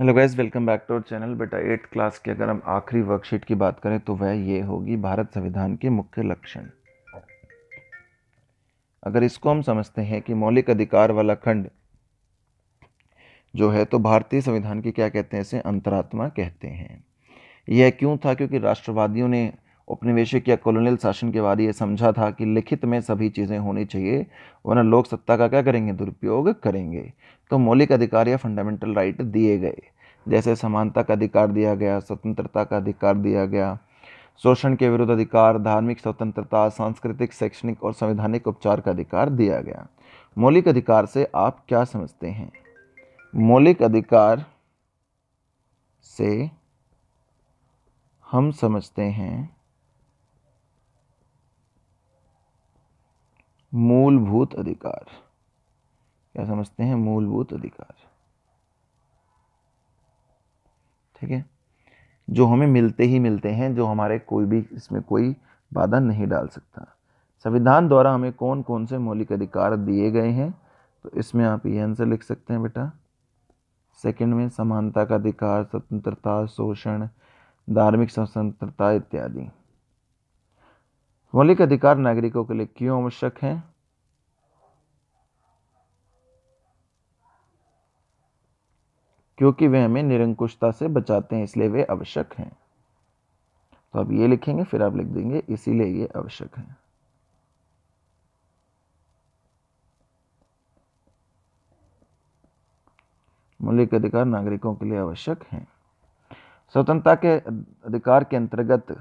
hello guys welcome back to our channel बेटा eight class की अगर हम आखिरी वर्कशीट की बात करें तो वह ये होगी भारत संविधान के मुख्य लक्षण अगर इसको हम समझते हैं कि मौलिक अधिकार वाला खंड जो है तो भारतीय संविधान की क्या कहते हैं इसे अंतरात्मा कहते हैं यह क्यों था क्योंकि राष्ट्रवादियों ने उपनिवेशिक या कॉलोनियल शासन के बाद ये समझा था कि लिखित में सभी चीज़ें होनी चाहिए वरना लोक सत्ता का क्या करेंगे दुरुपयोग करेंगे तो मौलिक अधिकार या फंडामेंटल राइट दिए गए जैसे समानता का अधिकार दिया गया स्वतंत्रता का अधिकार दिया गया शोषण के विरुद्ध अधिकार धार्मिक स्वतंत्रता सांस्कृतिक शैक्षणिक और संवैधानिक उपचार का अधिकार दिया गया मौलिक अधिकार से आप क्या समझते हैं मौलिक अधिकार से हम समझते हैं मूलभूत अधिकार क्या समझते हैं मूलभूत अधिकार ठीक है जो हमें मिलते ही मिलते हैं जो हमारे कोई भी इसमें कोई बाधा नहीं डाल सकता संविधान द्वारा हमें कौन कौन से मौलिक अधिकार दिए गए हैं तो इसमें आप ये आंसर लिख सकते हैं बेटा सेकंड में समानता का अधिकार स्वतंत्रता शोषण धार्मिक स्वतंत्रता इत्यादि मौलिक अधिकार नागरिकों के लिए क्यों आवश्यक हैं क्योंकि वे हमें निरंकुशता से बचाते हैं इसलिए वे आवश्यक हैं तो आप ये लिखेंगे फिर आप लिख देंगे इसीलिए ये आवश्यक है मौलिक अधिकार नागरिकों के लिए आवश्यक हैं स्वतंत्रता के अधिकार के अंतर्गत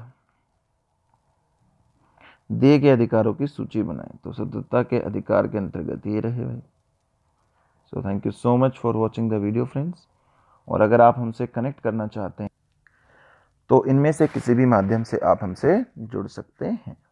दिए गए अधिकारों की सूची बनाएं तो स्वतंत्रता के अधिकार के अंतर्गत ये रहे भाई so thank you so much for watching the video friends और अगर आप हमसे कनेक्ट करना चाहते हैं तो इनमें से किसी भी माध्यम से आप हमसे जुड़ सकते हैं